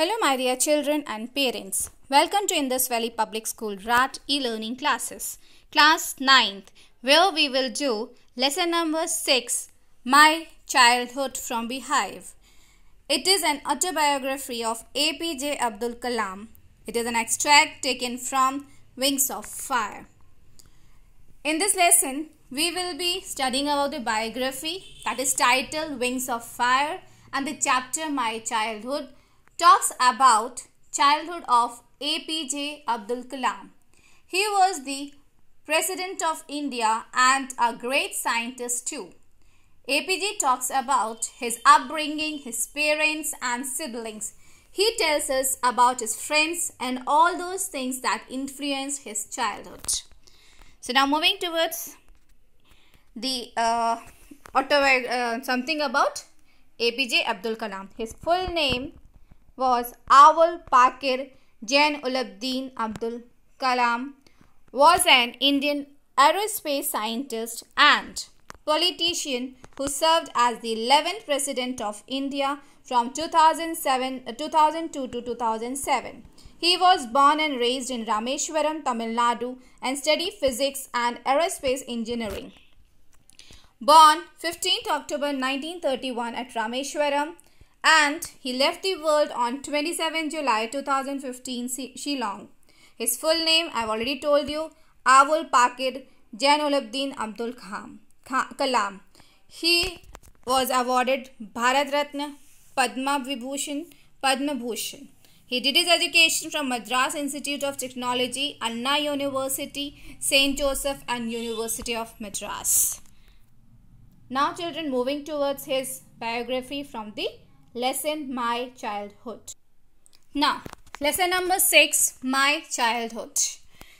Hello my dear children and parents. Welcome to Indus Valley Public School RAT e-learning classes. Class 9th where we will do lesson number 6 My Childhood from Beehive. It is an autobiography of APJ Abdul Kalam. It is an extract taken from Wings of Fire. In this lesson we will be studying about the biography that is titled Wings of Fire and the chapter My Childhood talks about childhood of APJ Abdul Kalam. He was the President of India and a great scientist too. APJ talks about his upbringing, his parents and siblings. He tells us about his friends and all those things that influenced his childhood. So now moving towards the uh, uh, something about APJ Abdul Kalam. His full name was Awal Pakir Jainuddin Abdul Kalam was an Indian aerospace scientist and politician who served as the 11th president of India from 2007 uh, 2002 to 2007. He was born and raised in Rameshwaram, Tamil Nadu and studied physics and aerospace engineering. Born 15th October 1931 at Rameshwaram, and he left the world on 27 July 2015 Shillong. His full name I've already told you Awul Pakir Jainuddin Abdul Kalam. He was awarded Bharat Ratna, Padma Vibhushan, Padma Bhushan. He did his education from Madras Institute of Technology, Anna University, St. Joseph and University of Madras. Now children moving towards his biography from the Lesson My Childhood. Now, lesson number 6 My Childhood.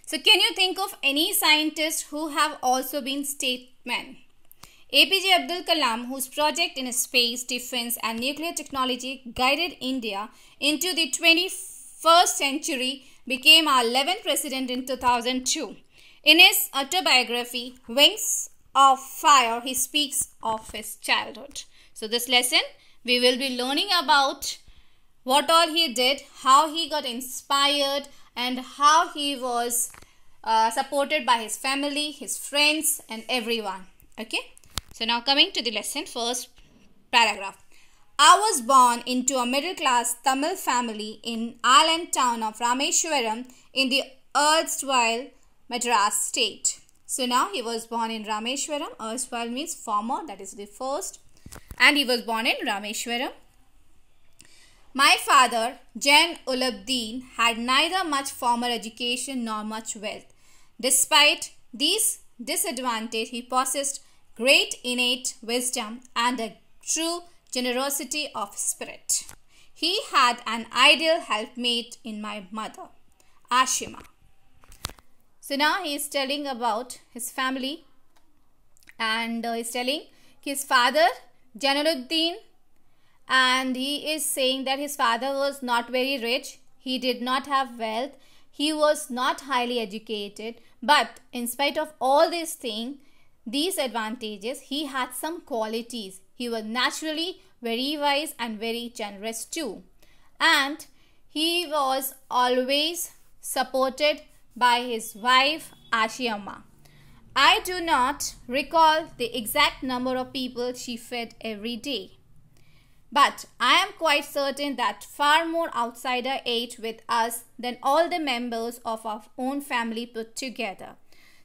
So, can you think of any scientists who have also been statesmen? APJ Abdul Kalam, whose project in space, defense, and nuclear technology guided India into the 21st century, became our 11th president in 2002. In his autobiography, Wings of Fire, he speaks of his childhood. So, this lesson we will be learning about what all he did, how he got inspired, and how he was uh, supported by his family, his friends, and everyone. Okay. So now coming to the lesson first paragraph. I was born into a middle class Tamil family in island town of Rameshwaram in the erstwhile Madras state. So now he was born in Rameshwaram. Erstwhile means former, that is the first and he was born in Rameshwaram. My father, Jan Ulabdeen, had neither much formal education nor much wealth. Despite these disadvantages, he possessed great innate wisdom and a true generosity of spirit. He had an ideal helpmate in my mother, Ashima. So now he is telling about his family and uh, he is telling his father Janaruddin, and he is saying that his father was not very rich. He did not have wealth. He was not highly educated. But in spite of all these things, these advantages, he had some qualities. He was naturally very wise and very generous too. And he was always supported by his wife Ashiyama. I do not recall the exact number of people she fed every day. But I am quite certain that far more outsider ate with us than all the members of our own family put together.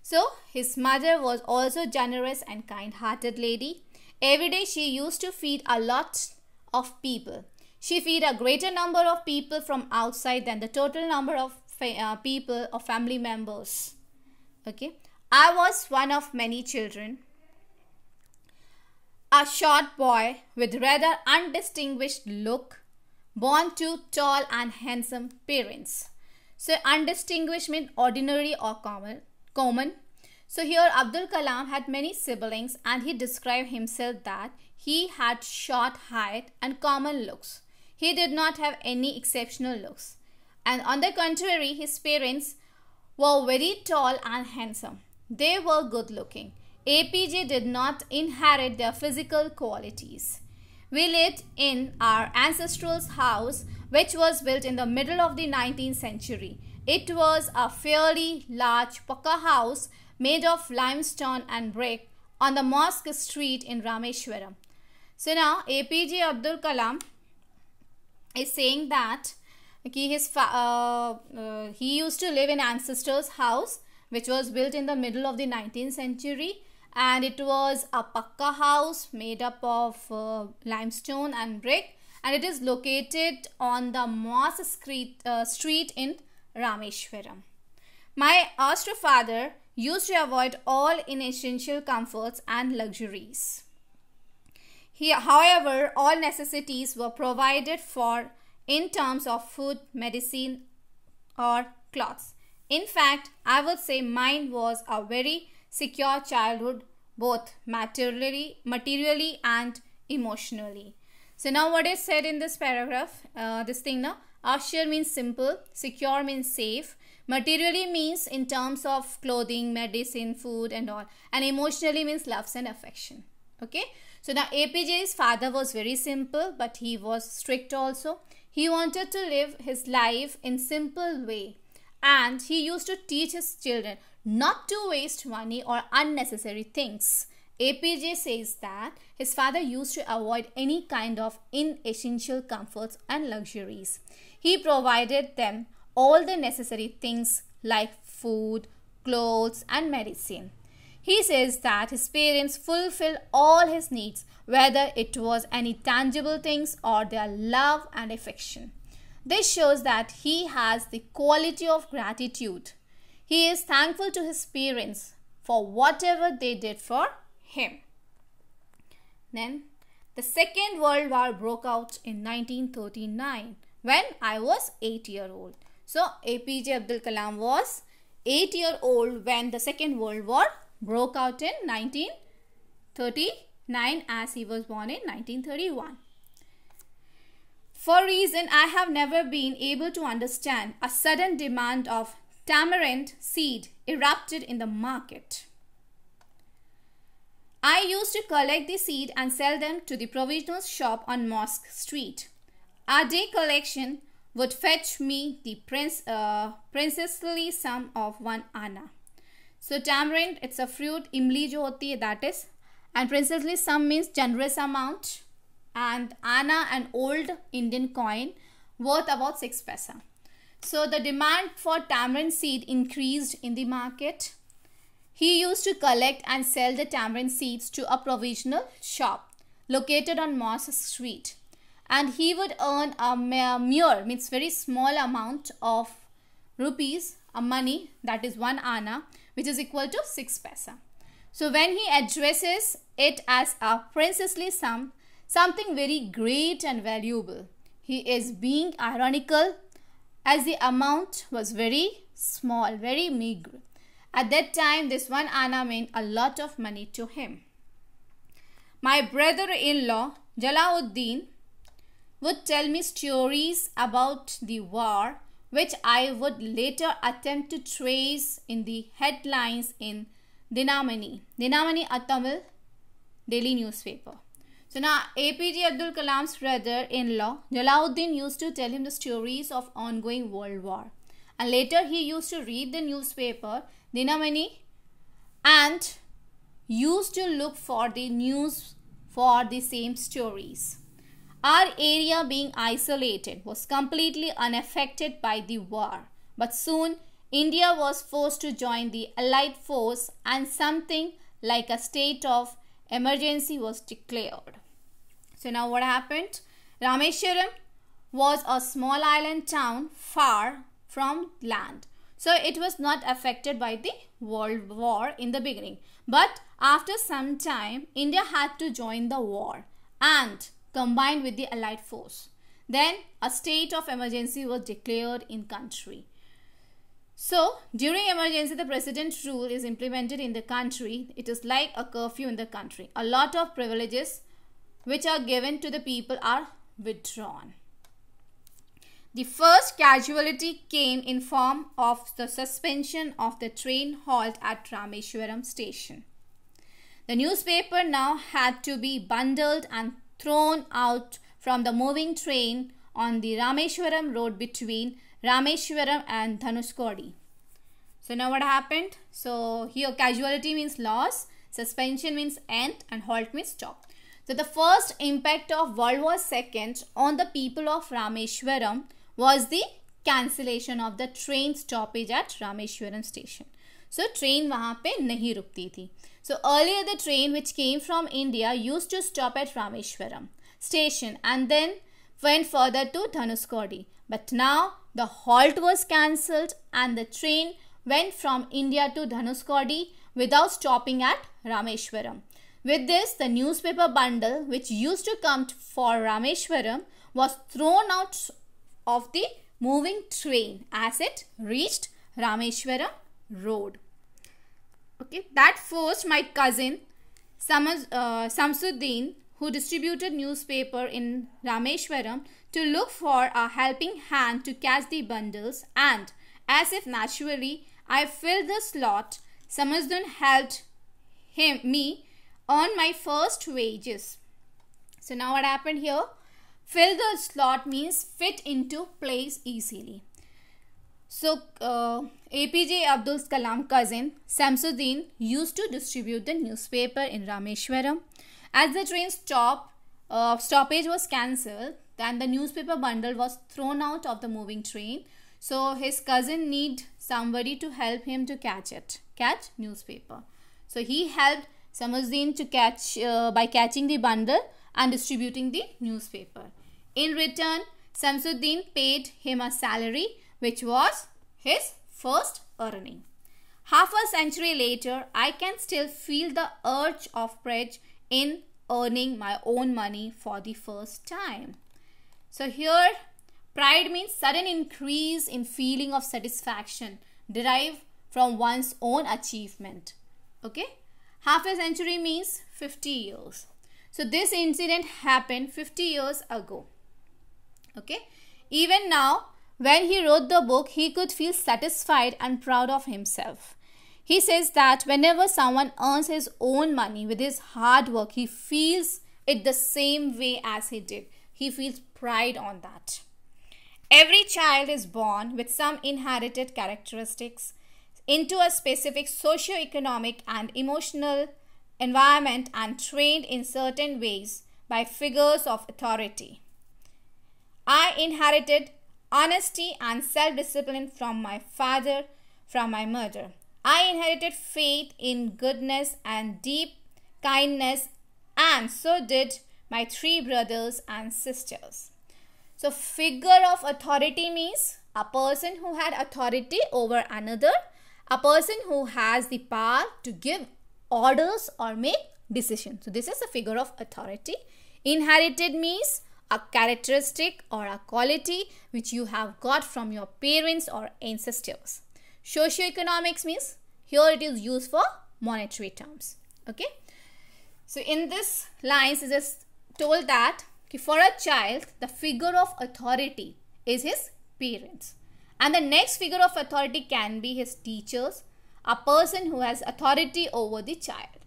So his mother was also generous and kind-hearted lady. Every day she used to feed a lot of people. She feed a greater number of people from outside than the total number of uh, people or family members. Okay. I was one of many children. A short boy with rather undistinguished look, born to tall and handsome parents. So undistinguished means ordinary or common. common. So here Abdul Kalam had many siblings and he described himself that he had short height and common looks. He did not have any exceptional looks. And on the contrary, his parents were very tall and handsome. They were good looking. APJ did not inherit their physical qualities. We lived in our ancestral's house, which was built in the middle of the 19th century. It was a fairly large pucca house made of limestone and brick on the Mosque Street in Rameshwaram. So now APJ Abdul Kalam is saying that okay, his uh, uh, he used to live in ancestors' house which was built in the middle of the 19th century and it was a pakka house made up of uh, limestone and brick and it is located on the Moss Street, uh, street in Rameshwaram. My Astro father used to avoid all inessential comforts and luxuries. He, however, all necessities were provided for in terms of food, medicine or clothes. In fact, I would say mine was a very secure childhood, both materially, materially and emotionally. So now what is said in this paragraph, uh, this thing now, Ashir means simple, secure means safe, materially means in terms of clothing, medicine, food and all, and emotionally means loves and affection. Okay, so now APJ's father was very simple, but he was strict also. He wanted to live his life in simple way and he used to teach his children not to waste money or unnecessary things. APJ says that his father used to avoid any kind of inessential comforts and luxuries. He provided them all the necessary things like food, clothes, and medicine. He says that his parents fulfilled all his needs, whether it was any tangible things or their love and affection. This shows that he has the quality of gratitude. He is thankful to his parents for whatever they did for him. Then the Second World War broke out in 1939 when I was 8 year old. So APJ Abdul Kalam was 8 year old when the Second World War broke out in 1939 as he was born in 1931 for reason I have never been able to understand, a sudden demand of tamarind seed erupted in the market. I used to collect the seed and sell them to the provisional shop on Mosque Street. A day collection would fetch me the prince, uh, princessly sum of one anna. So tamarind, it's a fruit, imli jo hoti hai, that is. And princessly sum means generous amount and Anna, an old Indian coin worth about 6 paisa. So the demand for tamarind seed increased in the market. He used to collect and sell the tamarind seeds to a provisional shop located on Moss Street. And he would earn a mere, means very small amount of rupees, a money, that is one anna, which is equal to 6 paisa. So when he addresses it as a princely sum, something very great and valuable. He is being ironical as the amount was very small, very meagre. At that time, this one anna meant a lot of money to him. My brother-in-law, Jalauddin, would tell me stories about the war which I would later attempt to trace in the headlines in Dinamani, Dinamani a Tamil daily newspaper. So now APJ Abdul Kalam's brother-in-law Jalauddin used to tell him the stories of ongoing world war. And later he used to read the newspaper Dinamani and used to look for the news for the same stories. Our area being isolated was completely unaffected by the war. But soon India was forced to join the Allied force and something like a state of emergency was declared. So now what happened? Rameshwaram was a small island town far from land. So it was not affected by the World War in the beginning. But after some time, India had to join the war and combined with the Allied force. Then a state of emergency was declared in country. So during emergency, the president's rule is implemented in the country. It is like a curfew in the country. A lot of privileges which are given to the people are withdrawn. The first casualty came in form of the suspension of the train halt at Rameshwaram station. The newspaper now had to be bundled and thrown out from the moving train on the Rameshwaram road between Rameshwaram and Dhanuskodi. So now what happened? So here casualty means loss, suspension means end and halt means stop. So the first impact of World War II on the people of Rameshwaram was the cancellation of the train stoppage at Rameshwaram station. So train वहाँ पे नहीं रुकती थी. So earlier the train which came from India used to stop at Rameshwaram station and then went further to Dhanuskodi. But now the halt was cancelled and the train went from India to Dhanuskodi without stopping at Rameshwaram. With this, the newspaper bundle which used to come for Rameshwaram was thrown out of the moving train as it reached Rameshwaram Road. Okay, that forced my cousin Samaz, uh, Samsuddin who distributed newspaper in Rameshwaram to look for a helping hand to catch the bundles and as if naturally I filled the slot Samsuddin helped him me earn my first wages. So now what happened here? Fill the slot means fit into place easily. So uh, APJ Abdul Kalam cousin Samsuddin used to distribute the newspaper in Rameshwaram. As the train stop, uh, stoppage was cancelled and the newspaper bundle was thrown out of the moving train. So his cousin need somebody to help him to catch it, catch newspaper. So he helped Samuddin to catch uh, by catching the bundle and distributing the newspaper. In return, Samsuddin paid him a salary which was his first earning. Half a century later, I can still feel the urge of pride in earning my own money for the first time. So here, pride means sudden increase in feeling of satisfaction derived from one's own achievement. Okay? half a century means 50 years so this incident happened 50 years ago okay even now when he wrote the book he could feel satisfied and proud of himself he says that whenever someone earns his own money with his hard work he feels it the same way as he did he feels pride on that every child is born with some inherited characteristics into a specific socio-economic and emotional environment and trained in certain ways by figures of authority. I inherited honesty and self discipline from my father, from my mother. I inherited faith in goodness and deep kindness, and so did my three brothers and sisters. So, figure of authority means a person who had authority over another a person who has the power to give orders or make decisions. So this is a figure of authority. Inherited means a characteristic or a quality which you have got from your parents or ancestors. Socioeconomics means here it is used for monetary terms. Okay. So in this lines it is told that for a child the figure of authority is his parents. And the next figure of authority can be his teachers, a person who has authority over the child.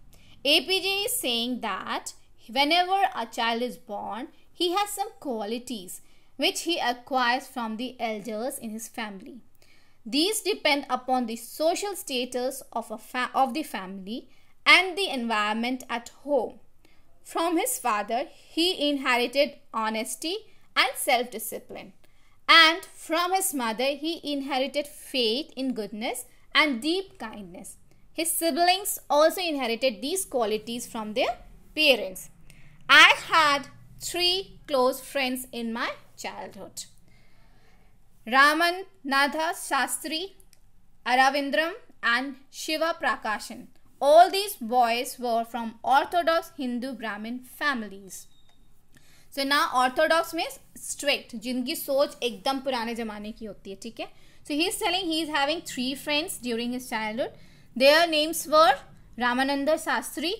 APJ is saying that whenever a child is born, he has some qualities which he acquires from the elders in his family. These depend upon the social status of, a of the family and the environment at home. From his father, he inherited honesty and self-discipline. And from his mother, he inherited faith in goodness and deep kindness. His siblings also inherited these qualities from their parents. I had three close friends in my childhood. Raman Nadha Shastri, Aravindram and Shiva Prakashan. All these boys were from Orthodox Hindu Brahmin families. सो ना Orthodox means strict जिनकी सोच एकदम पुराने जमाने की होती है ठीक है so he is telling he is having three friends during his childhood their names were Ramanand Shastri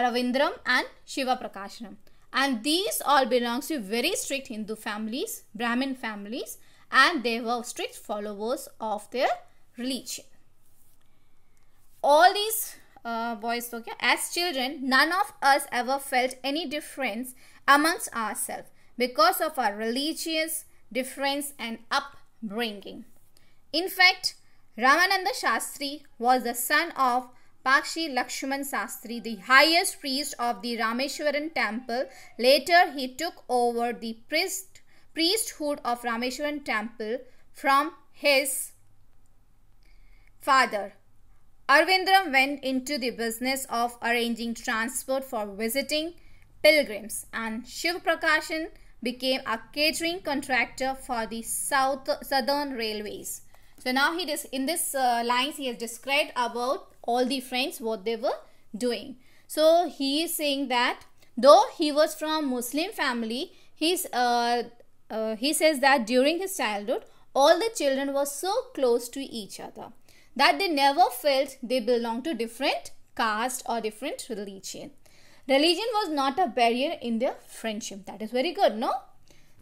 Arvindram and Shiv Prakashanam and these all belongs to very strict Hindu families Brahmin families and they were strict followers of their religion all these boys तो क्या as children none of us ever felt any difference amongst ourselves because of our religious difference and upbringing. In fact, Ramananda Shastri was the son of Pakshi Lakshman Shastri, the highest priest of the Rameshwaran temple. Later, he took over the priest, priesthood of Rameshwaran temple from his father. Arvindram went into the business of arranging transport for visiting pilgrims and Shiv Prakashan became a catering contractor for the South Southern Railways. So now he is in this uh, lines he has described about all the friends what they were doing. So he is saying that though he was from Muslim family, he's uh, uh, he says that during his childhood all the children were so close to each other that they never felt they belonged to different caste or different religion. Religion was not a barrier in their friendship. That is very good, no?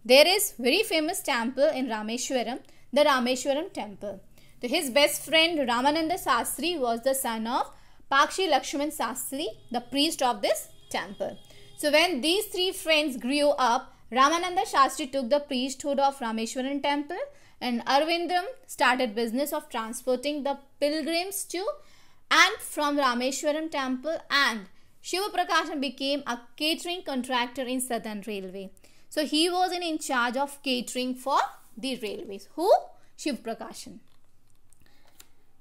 There is very famous temple in Rameshwaram, the Rameshwaram temple. So his best friend Ramananda Sastri was the son of Pakshi Lakshman Sastri, the priest of this temple. So when these three friends grew up, Ramananda Sastri took the priesthood of Rameshwaram temple and Arvindram started business of transporting the pilgrims to and from Rameshwaram temple and Prakashan became a catering contractor in Southern Railway. So he was in, in charge of catering for the railways. Who? Prakashan?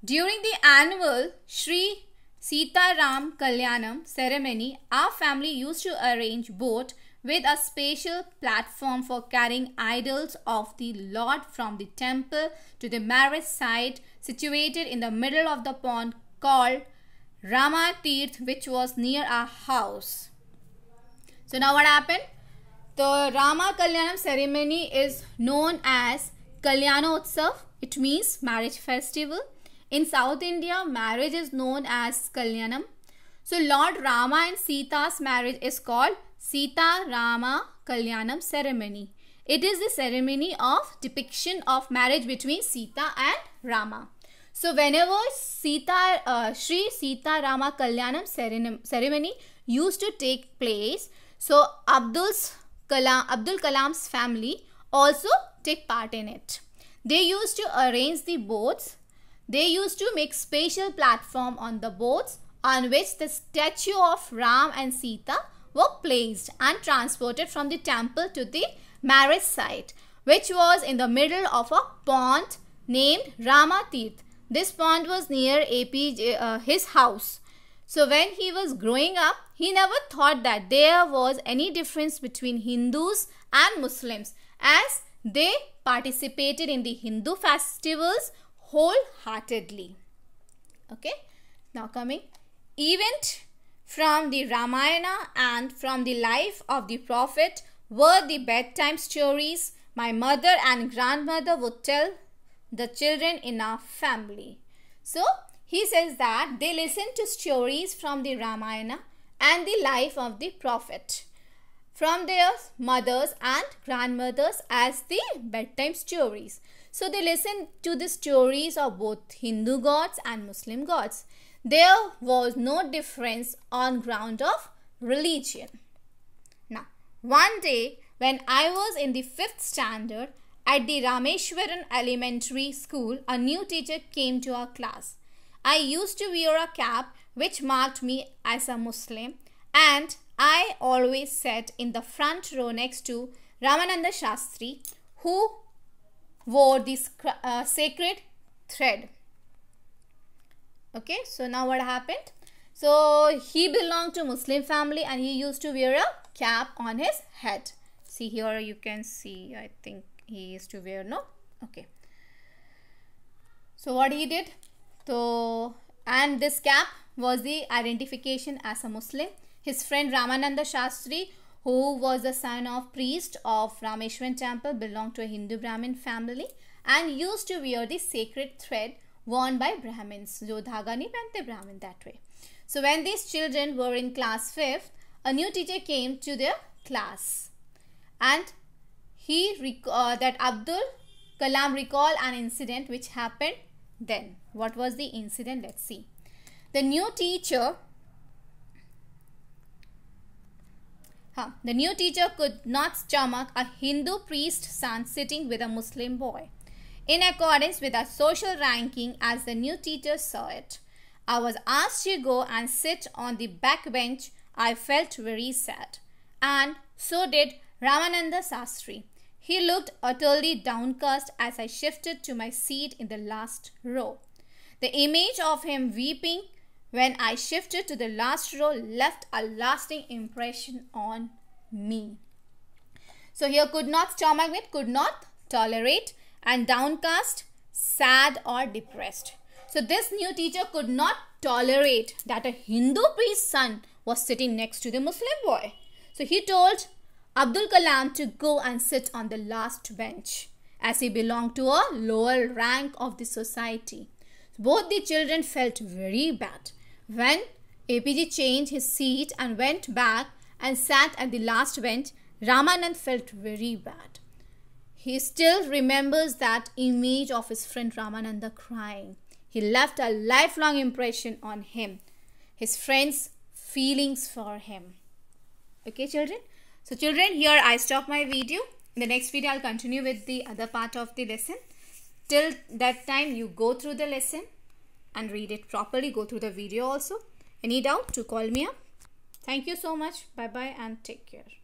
During the annual Sri Sita Ram Kalyanam ceremony, our family used to arrange boat with a special platform for carrying idols of the Lord from the temple to the marriage site situated in the middle of the pond called Rama Tirth which was near our house. So now what happened? The Rama Kalyanam ceremony is known as Kalyanotsav. It means marriage festival. In South India, marriage is known as Kalyanam. So Lord Rama and Sita's marriage is called Sita Rama Kalyanam ceremony. It is the ceremony of depiction of marriage between Sita and Rama. So whenever Sita, uh, Sri Sita Rama Kalyanam ceremony used to take place, so Abdul's Kalam, Abdul Kalam's family also take part in it. They used to arrange the boats. They used to make special platform on the boats on which the statue of Ram and Sita were placed and transported from the temple to the marriage site, which was in the middle of a pond named Ramatirth this pond was near AP, uh, his house. So when he was growing up, he never thought that there was any difference between Hindus and Muslims as they participated in the Hindu festivals wholeheartedly. Okay, now coming event from the Ramayana and from the life of the prophet were the bedtime stories my mother and grandmother would tell the children in our family. So he says that they listen to stories from the Ramayana and the life of the prophet from their mothers and grandmothers as the bedtime stories. So they listen to the stories of both Hindu gods and Muslim gods. There was no difference on ground of religion. Now, one day when I was in the fifth standard, at the Rameshwaran Elementary School, a new teacher came to our class. I used to wear a cap which marked me as a Muslim and I always sat in the front row next to Ramananda Shastri who wore this uh, sacred thread. Okay, so now what happened? So he belonged to Muslim family and he used to wear a cap on his head. See here you can see I think he is to wear no okay so what he did so and this cap was the identification as a muslim his friend ramananda shastri who was the son of priest of rameshwaran temple belonged to a hindu brahmin family and used to wear the sacred thread worn by brahmins jo dhaga nahi pehante brahmin that way so when these children were in class 5th a new teacher came to their class and he uh, that Abdul Kalam recall an incident which happened then. What was the incident? Let's see. The new teacher huh, the new teacher could not stomach a Hindu priest son sitting with a Muslim boy. In accordance with our social ranking as the new teacher saw it, I was asked to go and sit on the back bench. I felt very sad. And so did Ramananda Sastry. He looked utterly downcast as I shifted to my seat in the last row. The image of him weeping when I shifted to the last row left a lasting impression on me. So here could not stomach it, could not tolerate and downcast, sad or depressed. So this new teacher could not tolerate that a Hindu priest's son was sitting next to the Muslim boy. So he told Abdul Kalam to go and sit on the last bench as he belonged to a lower rank of the society. Both the children felt very bad when APG changed his seat and went back and sat at the last bench. Ramanand felt very bad. He still remembers that image of his friend Ramananda crying. He left a lifelong impression on him, his friends' feelings for him. Okay, children? So children, here I stop my video. In the next video, I'll continue with the other part of the lesson. Till that time, you go through the lesson and read it properly. Go through the video also. Any doubt, to call me up. Thank you so much. Bye-bye and take care.